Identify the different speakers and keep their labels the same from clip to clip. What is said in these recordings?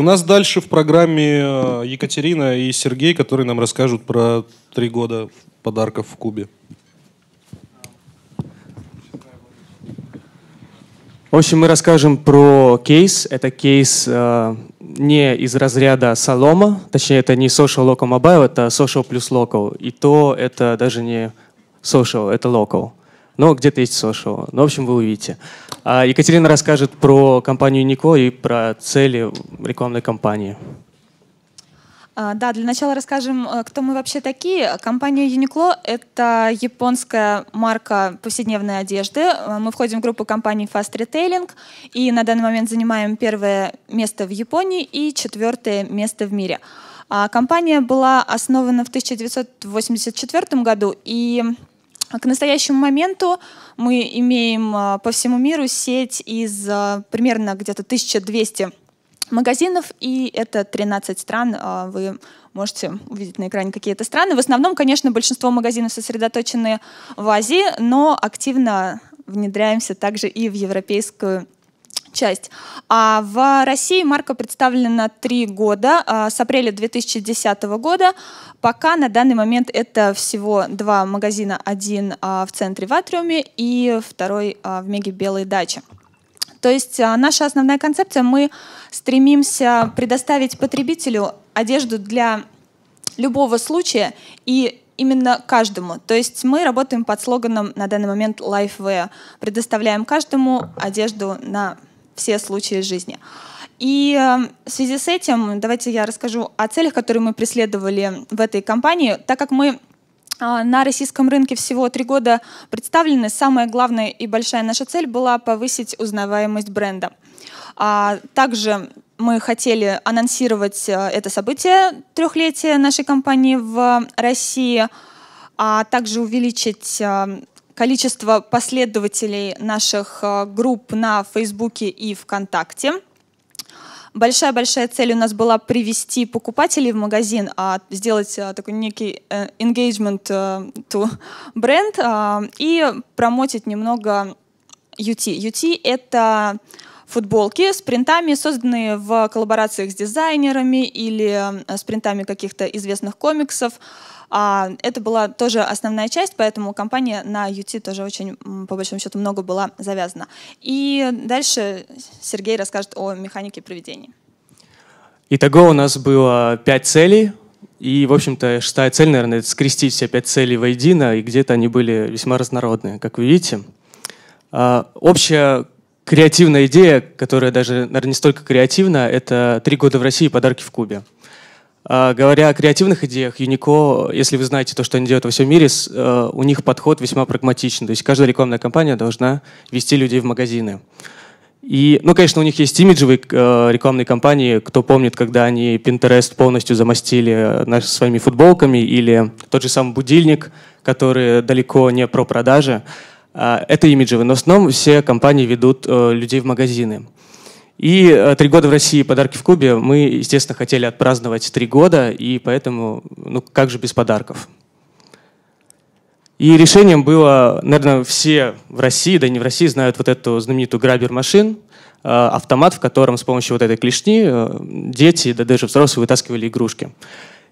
Speaker 1: У нас дальше в программе э, Екатерина и Сергей, которые нам расскажут про три года подарков в Кубе.
Speaker 2: В общем, мы расскажем про кейс. Это кейс э, не из разряда Солома, точнее, это не Social Local Mobile, это Social плюс Local. И то это даже не Social, это Local но где-то есть social. Ну, в общем, вы увидите. А Екатерина расскажет про компанию Нико и про цели рекламной кампании.
Speaker 3: А, да, для начала расскажем, э, кто мы вообще такие. Компания Uniqlo — это японская марка повседневной одежды. Э, мы входим в группу компаний Fast Retailing и на данный момент занимаем первое место в Японии и четвертое место в мире. А компания была основана в 1984 году, и к настоящему моменту мы имеем а, по всему миру сеть из а, примерно где-то 1200 магазинов, и это 13 стран. А, вы можете увидеть на экране какие-то страны. В основном, конечно, большинство магазинов сосредоточены в Азии, но активно внедряемся также и в европейскую часть. А в России марка представлена три года, а, с апреля 2010 года. Пока на данный момент это всего два магазина. Один а, в центре в Атриуме и второй а, в Меге Белой даче. То есть наша основная концепция, мы стремимся предоставить потребителю одежду для любого случая и именно каждому. То есть мы работаем под слоганом на данный момент Lifeway. Предоставляем каждому одежду на все случаи жизни. И эм, в связи с этим давайте я расскажу о целях, которые мы преследовали в этой компании. Так как мы а, на российском рынке всего три года представлены, самая главная и большая наша цель была повысить узнаваемость бренда. А, также мы хотели анонсировать э, это событие трехлетия нашей компании в России, а также увеличить эм, количество последователей наших э, групп на Фейсбуке и ВКонтакте. Большая-большая цель у нас была привести покупателей в магазин, а сделать э, такой некий э, engagement to бренд и промотить немного UT. UT — это футболки с принтами, созданные в коллаборациях с дизайнерами или э, с принтами каких-то известных комиксов. А, это была тоже основная часть, поэтому компания на UT тоже очень, по большому счету, много была завязана. И дальше Сергей расскажет о механике проведения.
Speaker 2: Итого у нас было пять целей. И, в общем-то, шестая цель, наверное, это скрестить все пять целей воедино, и где-то они были весьма разнородные, как вы видите. А, общая креативная идея, которая даже, наверное, не столько креативна, это «Три года в России. Подарки в Кубе». А, говоря о креативных идеях, Юнико, если вы знаете то, что они делают во всем мире, э, у них подход весьма прагматичен. То есть каждая рекламная кампания должна вести людей в магазины. И, ну, конечно, у них есть имиджевые э, рекламные кампании. Кто помнит, когда они Pinterest полностью замостили э, наш, своими футболками или тот же самый будильник, который далеко не про продажи. А, это имиджевый, но в основном все компании ведут э, людей в магазины. И э, три года в России подарки в Кубе мы, естественно, хотели отпраздновать три года, и поэтому, ну как же без подарков? И решением было, наверное, все в России, да и не в России, знают вот эту знаменитую грабер-машин, э, автомат, в котором с помощью вот этой клешни дети, да даже взрослые вытаскивали игрушки.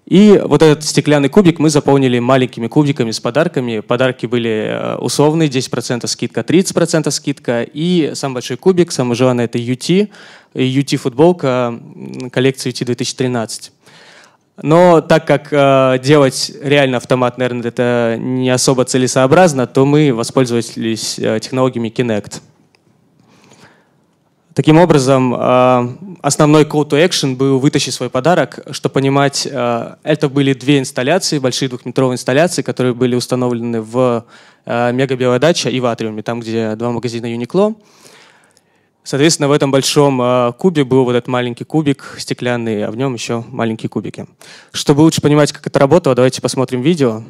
Speaker 2: И вот этот стеклянный кубик мы заполнили маленькими кубиками с подарками. Подарки были э, условные, 10% скидка, 30% скидка. И самый большой кубик, самый желанный, это UT. UT э, футболка коллекции UT 2013. Но так как э, делать реально автомат, наверное, это не особо целесообразно, то мы воспользовались э, технологиями Kinect. Таким образом, а, основной call to action был вытащить свой подарок, чтобы понимать, а, это были две инсталляции, большие двухметровые инсталляции, которые были установлены в а, Мега Белая Дача и в Атриуме, там, где два магазина Юникло. Соответственно, в этом большом кубе был вот этот маленький кубик стеклянный, а в нем еще маленькие кубики. Чтобы лучше понимать, как это работало, давайте посмотрим видео.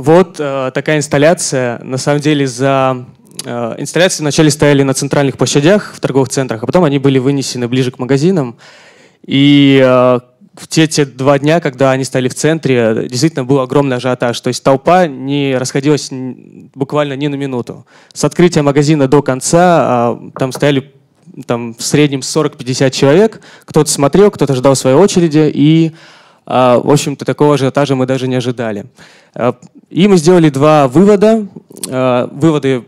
Speaker 2: Вот э, такая инсталляция. На самом деле за э, инсталляции вначале стояли на центральных площадях в торговых центрах, а потом они были вынесены ближе к магазинам. И э, в те, те два дня, когда они стали в центре, действительно был огромный ажиотаж. То есть толпа не расходилась буквально ни на минуту. С открытия магазина до конца э, там стояли там, в среднем 40-50 человек. Кто-то смотрел, кто-то ждал своей очереди. И а, в общем-то, такого ажиотажа мы даже не ожидали. А, и мы сделали два вывода. А, выводы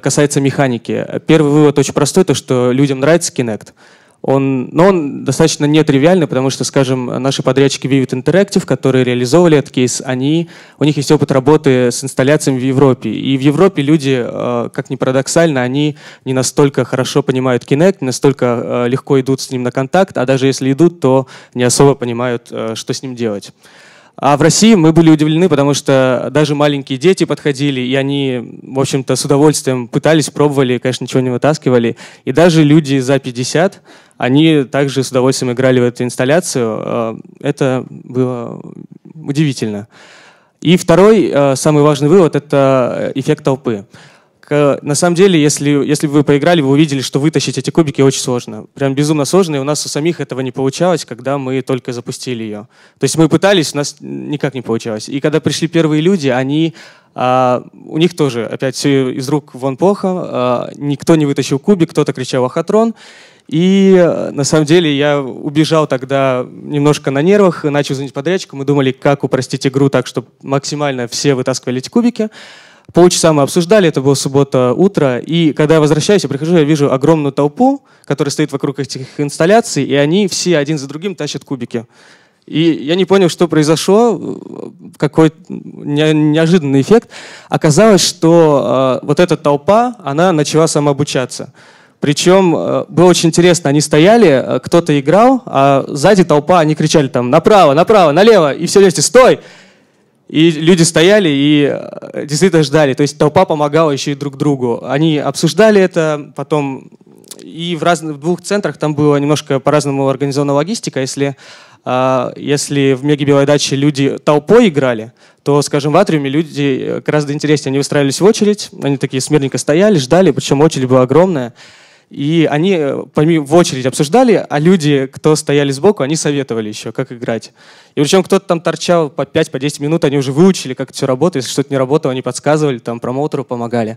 Speaker 2: касаются механики. Первый вывод очень простой, то что людям нравится Kinect. Он, но он достаточно нетривиальный, потому что, скажем, наши подрядчики Vivid Interactive, которые реализовывали этот кейс, они, у них есть опыт работы с инсталляциями в Европе. И в Европе люди, э, как ни парадоксально, они не настолько хорошо понимают Kinect, не настолько э, легко идут с ним на контакт, а даже если идут, то не особо понимают, э, что с ним делать. А в России мы были удивлены, потому что даже маленькие дети подходили, и они, в общем-то, с удовольствием пытались, пробовали, конечно, ничего не вытаскивали. И даже люди за 50, они также с удовольствием играли в эту инсталляцию. А, это было удивительно. И второй, а, самый важный вывод – это эффект толпы. Э, на самом деле, если, если вы поиграли, вы увидели, что вытащить эти кубики очень сложно. Прям безумно сложно, и у нас у самих этого не получалось, когда мы только запустили ее. То есть мы пытались, у нас никак не получалось. И когда пришли первые люди, они а, у них тоже опять все из рук вон плохо, а, никто не вытащил кубик, кто-то кричал «Ахатрон», и э, на самом деле я убежал тогда немножко на нервах, начал звонить подрядчику. Мы думали, как упростить игру так, чтобы максимально все вытаскивали эти кубики. Полчаса мы обсуждали, это было суббота утро, и когда я возвращаюсь, я прихожу, я вижу огромную толпу, которая стоит вокруг этих инсталляций, и они все один за другим тащат кубики. И я не понял, что произошло, какой неожиданный эффект. Оказалось, что э, вот эта толпа, она начала самообучаться. Причем э, а, было очень интересно, они стояли, а, кто-то играл, а сзади толпа, они кричали там направо, направо, налево, и все вместе «Стой!» И люди стояли и э, действительно ждали. То есть толпа помогала еще и друг другу. Они обсуждали это, потом и в разных в двух центрах там было немножко по-разному организована логистика. Если э, если в Меге Белой Даче люди толпой играли, то, скажем, в Атриуме люди э, гораздо интереснее. Они выстраивались в очередь, они такие смирненько стояли, ждали, причем очередь была огромная. И они э, помимо, в очередь обсуждали, а люди, кто стояли сбоку, они советовали еще, как играть. И причем кто-то там торчал по 5-10 по минут, они уже выучили, как это все работает. Если что-то не работало, они подсказывали, там промоутеру помогали.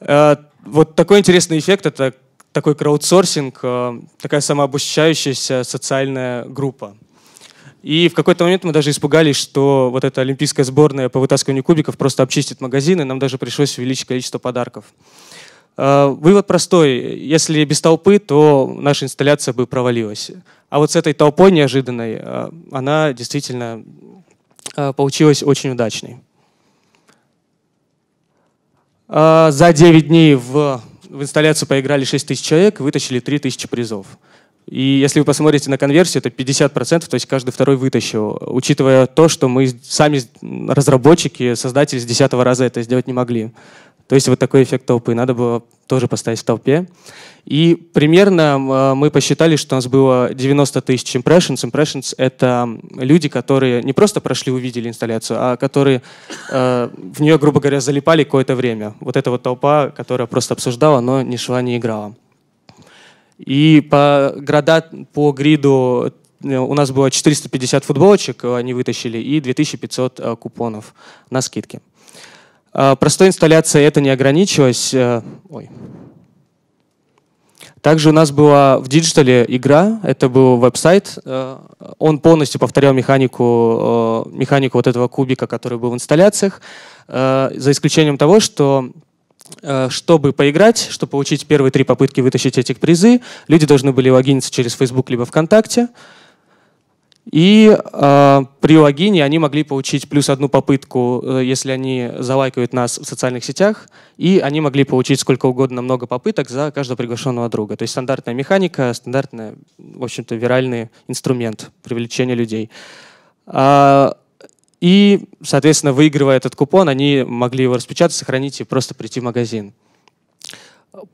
Speaker 2: Э, вот такой интересный эффект — это такой краудсорсинг, э, такая самообучающаяся социальная группа. И в какой-то момент мы даже испугались, что вот эта олимпийская сборная по вытаскиванию кубиков просто обчистит магазины, нам даже пришлось увеличить количество подарков. Э, вывод простой. Если без толпы, то наша инсталляция бы провалилась. А вот с этой толпой неожиданной э, она действительно э, получилась очень удачной. За 9 дней в, в инсталляцию поиграли 6 тысяч человек, вытащили 3 тысячи призов. И если вы посмотрите на конверсию, это 50%, то есть каждый второй вытащил, учитывая то, что мы сами разработчики, создатели с 10 раза это сделать не могли. То есть вот такой эффект толпы. Надо было тоже поставить в толпе. И примерно а, мы посчитали, что у нас было 90 тысяч impressions. Impressions — это люди, которые не просто прошли, увидели инсталляцию, а которые э, в нее, грубо говоря, залипали какое-то время. Вот эта вот толпа, которая просто обсуждала, но не шла, не играла. И по, града, по гриду э, у нас было 450 футболочек, э, они вытащили, и 2500 э, купонов на скидке. А, простой инсталляцией это не ограничилось. Э, ой. Также у нас была в диджитале игра, это был веб-сайт. Э, он полностью повторял механику, э, механику вот этого кубика, который был в инсталляциях, за исключением того, что чтобы поиграть, чтобы получить первые три попытки вытащить эти призы, люди должны были логиниться через Facebook либо ВКонтакте. И э, при логине они могли получить плюс одну попытку, э, если они залайкают нас в социальных сетях, и они могли получить сколько угодно много попыток за каждого приглашенного друга. То есть стандартная механика, стандартный, в общем-то, виральный инструмент привлечения людей. А, и, соответственно, выигрывая этот купон, они могли его распечатать, сохранить и просто прийти в магазин.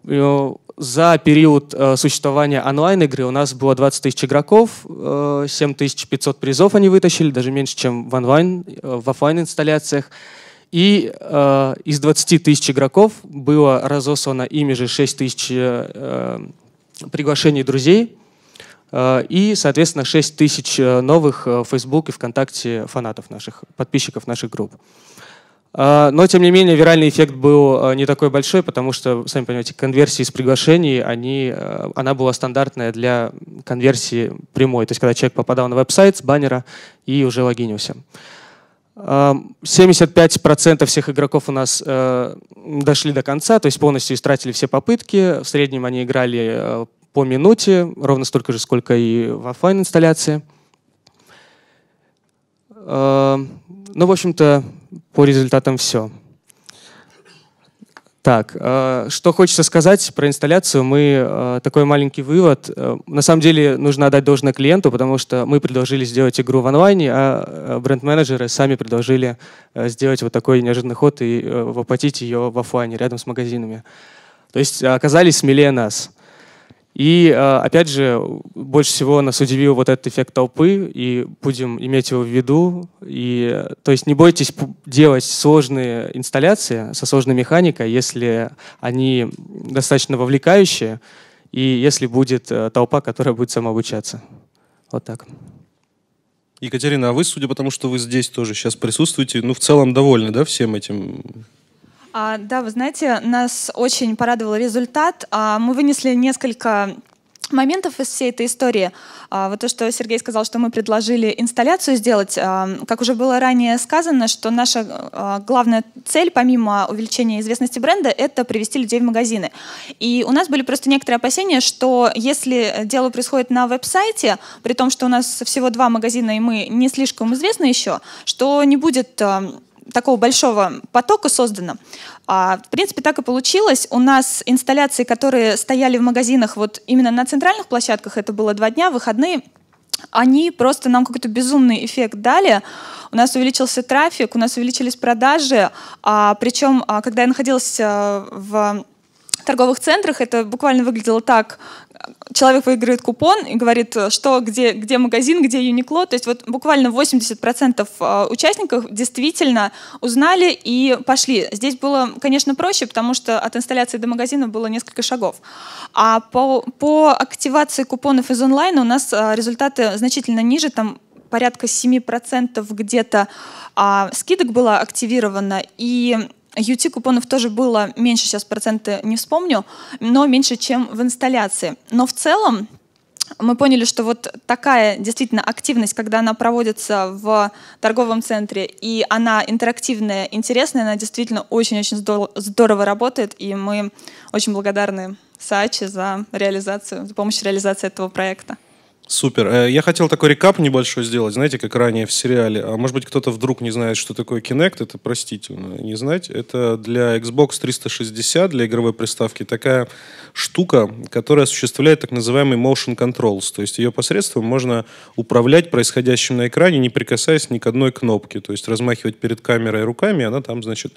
Speaker 2: Э, за период э, существования онлайн-игры у нас было 20 тысяч игроков, 7500 э, призов они вытащили, даже меньше, чем в онлайн, в офлайн инсталляциях. И э, из 20 тысяч игроков было разослано ими же 6 тысяч э, приглашений друзей э, и, соответственно, 6 тысяч новых в Facebook и ВКонтакте фанатов наших, подписчиков наших групп. А, но, тем не менее, виральный эффект был а, не такой большой, потому что, сами понимаете, конверсии из приглашений, они, а, она была стандартная для конверсии прямой. То есть, когда человек попадал на веб-сайт с баннера и уже логинился. 75% всех игроков у нас дошли до конца, то есть полностью истратили все попытки. В среднем они играли по минуте, ровно столько же, сколько и в офлайн-инсталляции. Э, ну, в общем-то, по результатам все. Так, э, что хочется сказать про инсталляцию, мы э, такой маленький вывод. Э, на самом деле нужно отдать должное клиенту, потому что мы предложили сделать игру в онлайне, а бренд-менеджеры сами предложили сделать вот такой неожиданный ход и воплотить ее в офлайне рядом с магазинами. То есть оказались смелее нас. И, э, опять же, больше всего нас удивил вот этот эффект толпы, и будем иметь его в виду. И, то есть не бойтесь делать сложные инсталляции со сложной механикой, если они достаточно вовлекающие, и если будет
Speaker 1: э, толпа, которая будет самообучаться. Вот так. Екатерина, а вы, судя по тому, что вы здесь тоже сейчас присутствуете, ну, в целом довольны, да, всем этим
Speaker 3: а, да, вы знаете, нас очень порадовал результат. А, мы вынесли несколько моментов из всей этой истории. А, вот то, что Сергей сказал, что мы предложили инсталляцию сделать. А, как уже было ранее сказано, что наша а, главная цель, помимо увеличения известности бренда, это привести людей в магазины. И у нас были просто некоторые опасения, что если дело происходит на веб-сайте, при том, что у нас всего два магазина, и мы не слишком известны еще, что не будет а, такого большого потока создано. А, в принципе, так и получилось. У нас инсталляции, которые стояли в магазинах вот именно на центральных площадках, это было два дня, выходные, они просто нам какой-то безумный эффект дали. У нас увеличился трафик, у нас увеличились продажи. А, причем, а, когда я находилась а, в торговых центрах это буквально выглядело так человек выигрывает купон и говорит, э, что, где, где магазин, где Юникло. То есть вот буквально 80% э, участников действительно узнали и пошли. Здесь было, конечно, проще, потому что от инсталляции до магазина было несколько шагов. А по, по активации купонов из онлайна у нас э, результаты значительно ниже, там порядка 7% где-то а, скидок было активировано, и UT-купонов тоже было меньше, сейчас проценты не вспомню, но меньше, чем в инсталляции. Но в целом мы поняли, что вот такая действительно активность, когда она проводится в торговом центре, и она интерактивная, интересная, она действительно очень-очень здорово работает, и мы очень благодарны Сачи за реализацию, за помощь в реализации этого проекта.
Speaker 1: Супер. Э, я хотел такой рекап небольшой сделать, знаете, как ранее в сериале. А может быть, кто-то вдруг не знает, что такое Kinect, это простительно не знать. Это для Xbox 360, для игровой приставки, такая штука, которая осуществляет так называемый motion controls. То есть ее посредством можно управлять происходящим на экране, не прикасаясь ни к одной кнопке. То есть размахивать перед камерой руками, она там, значит,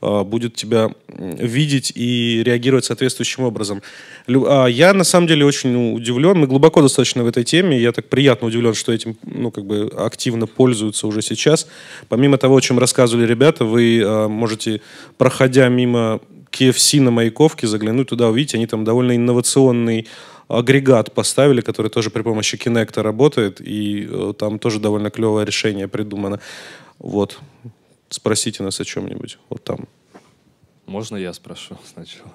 Speaker 1: э, будет тебя видеть и реагировать соответствующим образом. А я, на самом деле, очень ну, удивлен. Мы глубоко достаточно в этой этой теме. Я так приятно удивлен, что этим ну, как бы активно пользуются уже сейчас. Помимо того, о чем рассказывали ребята, вы э, можете, проходя мимо KFC на Маяковке, заглянуть туда, увидеть, они там довольно инновационный агрегат поставили, который тоже при помощи Kinect работает, и э, там тоже довольно клевое решение придумано. Вот. Спросите нас о чем-нибудь. Вот там.
Speaker 4: Можно я спрошу сначала?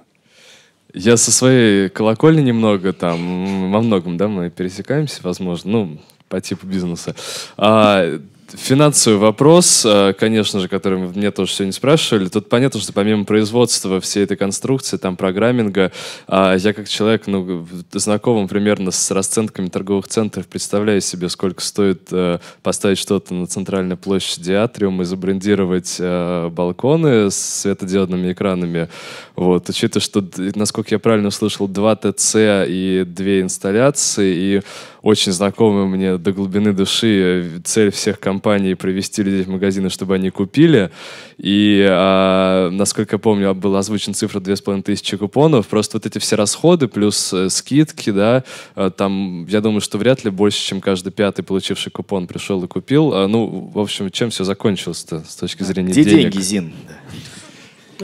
Speaker 4: Я со своей колокольни немного там, во многом, да, мы пересекаемся, возможно, ну, по типу бизнеса. А, Финансовый вопрос, э, конечно же, который мне тоже сегодня спрашивали. Тут понятно, что помимо производства всей этой конструкции, там, программинга, а, я как человек, ну, знакомым примерно с расценками торговых центров, представляю себе, сколько стоит э, поставить что-то на центральной площади атриум и забрендировать э, балконы с светодиодными экранами. Вот. Учитывая, что, насколько я правильно услышал, два ТЦ и две инсталляции, и очень знакомый мне до глубины души э, цель всех компаний привести людей в магазины, чтобы они купили. И, а, насколько я помню, была озвучена цифра 2500 купонов. Просто вот эти все расходы плюс э, скидки, да, э, там, я думаю, что вряд ли больше, чем каждый пятый получивший купон пришел и купил. А, ну, в общем, чем все закончилось-то с точки зрения Где денег? деньги, Зин?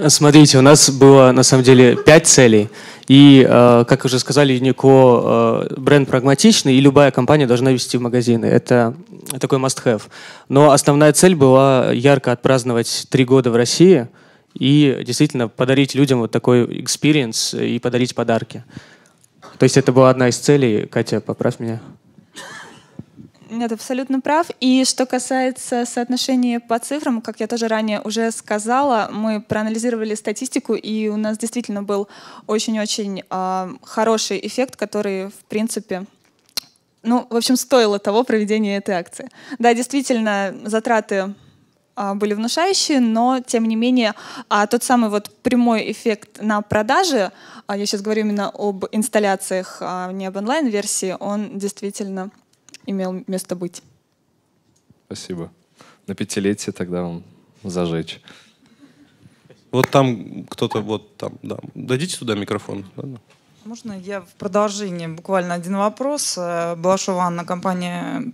Speaker 2: Смотрите, у нас было на самом деле пять целей. И, э, как уже сказали, Юнико э, бренд прагматичный, и любая компания должна вести в магазины. Это такой must-have. Но основная цель была ярко отпраздновать три года в России и действительно подарить людям вот такой experience и подарить подарки. То есть это была одна из целей. Катя, поправь меня.
Speaker 3: Нет, абсолютно прав. И что касается соотношения по цифрам, как я тоже ранее уже сказала, мы проанализировали статистику, и у нас действительно был очень-очень э, хороший эффект, который, в принципе, ну, в общем, стоило того проведения этой акции. Да, действительно, затраты а, были внушающие, но тем не менее а, тот самый вот прямой эффект на продаже, я сейчас говорю именно об инсталляциях, не об онлайн-версии, он действительно имел место быть.
Speaker 4: Спасибо. На пятилетие тогда вам зажечь. Вот там
Speaker 1: кто-то, вот там, да. Дадите туда микрофон. Да,
Speaker 5: Можно я в продолжение? Буквально один вопрос. Э, Балашова Анна, компания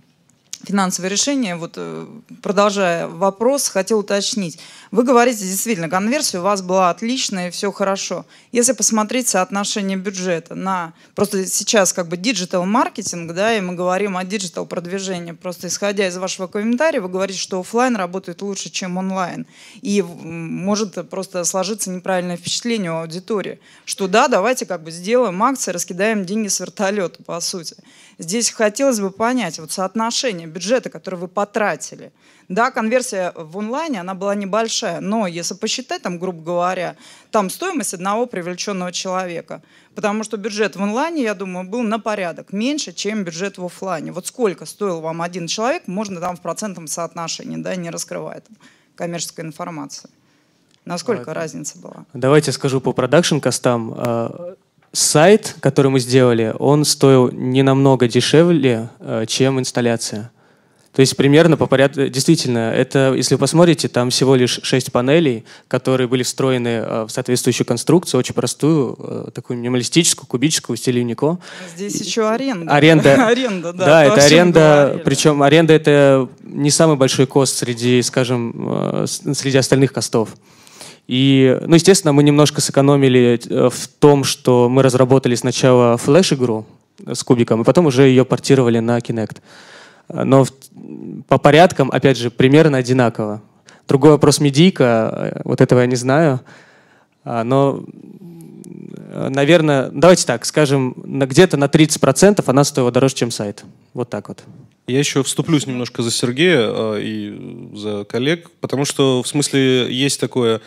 Speaker 5: финансовые решения, вот э, продолжая вопрос, хотел уточнить. Вы говорите, действительно, конверсия у вас была отличная, все хорошо. Если посмотреть соотношение бюджета на... Просто сейчас как бы диджитал-маркетинг, да, и мы говорим о диджитал-продвижении. Просто исходя из вашего комментария, вы говорите, что офлайн работает лучше, чем онлайн. И может просто сложиться неправильное впечатление у аудитории, что да, давайте как бы сделаем акции, раскидаем деньги с вертолета, по сути. Здесь хотелось бы понять вот соотношение бюджета, который вы потратили. Да, конверсия в онлайне, она была небольшая, но если посчитать, там, грубо говоря, там стоимость одного привлеченного человека, потому что бюджет в онлайне, я думаю, был на порядок меньше, чем бюджет в офлайне. Вот сколько стоил вам один человек, можно там в процентном соотношении, да, не раскрывая там, коммерческой информации. Насколько а, разница была?
Speaker 2: Давайте скажу по продакшн-костам а, Сайт, который мы сделали, он стоил не намного дешевле, э, чем инсталляция. То есть примерно по порядку, действительно, это, если вы посмотрите, там всего лишь шесть панелей, которые были встроены э, в соответствующую конструкцию, очень простую, э, такую минималистическую, кубическую, в стиле Юнико. Здесь
Speaker 5: еще аренда. Аренда. аренда да, да это аренда,
Speaker 2: аренда, причем аренда это не самый большой кост среди, скажем, среди остальных костов. И, ну, естественно, мы немножко сэкономили э, в том, что мы разработали сначала флеш-игру с кубиком, и потом уже ее портировали на Kinect. Но по порядкам, опять же, примерно одинаково. Другой вопрос медийка, э, вот этого я не знаю. А, но, э, наверное, давайте так, скажем, где-то на 30% она стоила дороже, чем сайт.
Speaker 1: Вот так вот. Я еще вступлюсь немножко за Сергея и за коллег, потому что, в смысле, есть такое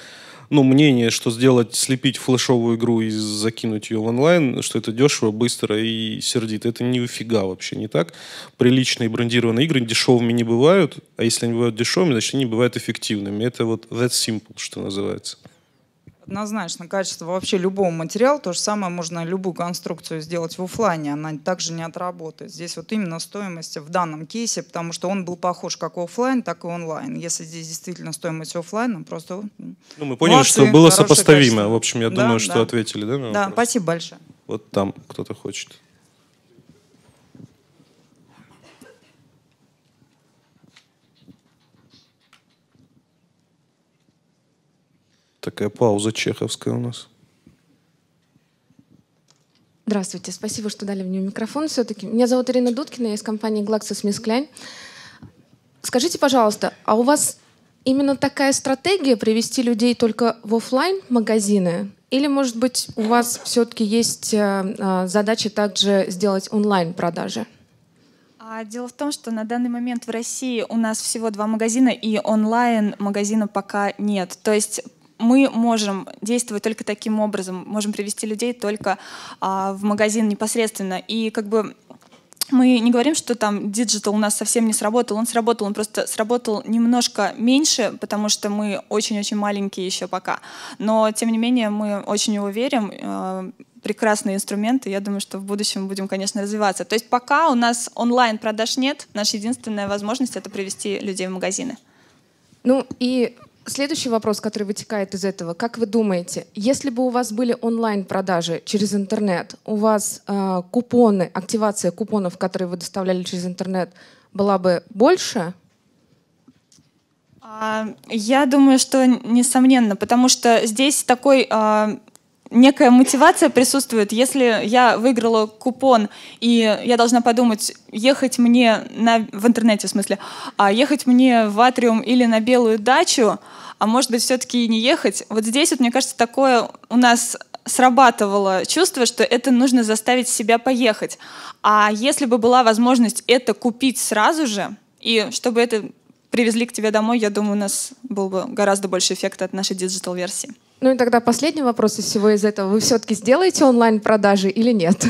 Speaker 1: ну, мнение, что сделать, слепить флешовую игру и закинуть ее в онлайн, что это дешево, быстро и сердито. Это нифига вообще не так. Приличные брендированные игры дешевыми не бывают, а если они бывают дешевыми, значит, они бывают эффективными. Это вот that simple, что называется.
Speaker 5: Однозначно, качество вообще любого материала, то же самое можно любую конструкцию сделать в офлайне, она также не отработает. Здесь вот именно стоимость в данном кейсе, потому что он был похож как офлайн, так и онлайн. Если здесь действительно стоимость офлайна, просто... Ну, мы поняли, что было сопоставимо.
Speaker 1: Качество. В общем, я да, думаю, да. что ответили, да? Да,
Speaker 5: спасибо большое.
Speaker 1: Вот там кто-то хочет. Такая пауза чеховская у нас.
Speaker 5: Здравствуйте, спасибо, что дали мне микрофон все-таки. Меня зовут Ирина Дудкина, я из компании Glaxus Мисклянь. Скажите, пожалуйста, а у вас именно такая стратегия привести людей только в офлайн магазины или, может быть, у вас все-таки есть э, э, задача также сделать онлайн-продажи?
Speaker 3: А, дело в том, что на данный момент в России у нас всего два магазина, и онлайн-магазина пока нет. То есть мы можем действовать только таким образом, можем привести людей только а, в магазин непосредственно. И как бы мы не говорим, что там диджитал у нас совсем не сработал, он сработал, он просто сработал немножко меньше, потому что мы очень-очень маленькие еще пока. Но, тем не менее, мы очень его верим, э, прекрасные инструменты, я думаю, что в будущем будем, конечно, развиваться. То есть пока у нас онлайн продаж нет, наша единственная возможность — это привести людей в магазины.
Speaker 5: Ну и Следующий вопрос, который вытекает из этого. Как вы думаете, если бы у вас были онлайн-продажи через интернет, у вас э, купоны, активация купонов, которые вы доставляли через интернет, была бы больше?
Speaker 3: А, я думаю, что несомненно, потому что здесь такой а, некая мотивация присутствует. Если я выиграла купон, и я должна подумать, ехать мне на, в интернете, в смысле, а ехать мне в Атриум или на Белую дачу, а может быть, все-таки и не ехать. Вот здесь, вот, мне кажется, такое у нас срабатывало чувство, что это нужно заставить себя поехать. А если бы была возможность это купить сразу же, и чтобы это привезли к тебе домой, я думаю, у нас был бы гораздо больше эффекта от нашей диджитал-версии.
Speaker 5: Ну и тогда последний вопрос из всего из этого. Вы все-таки сделаете онлайн-продажи или нет?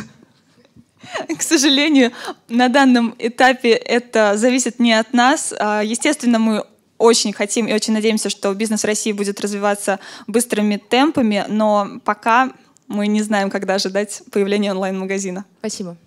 Speaker 3: К сожалению, на данном этапе это зависит не от нас. А, естественно, мы очень хотим и очень надеемся, что бизнес в России будет развиваться быстрыми темпами, но пока мы не знаем, когда ожидать появления онлайн-магазина. Спасибо.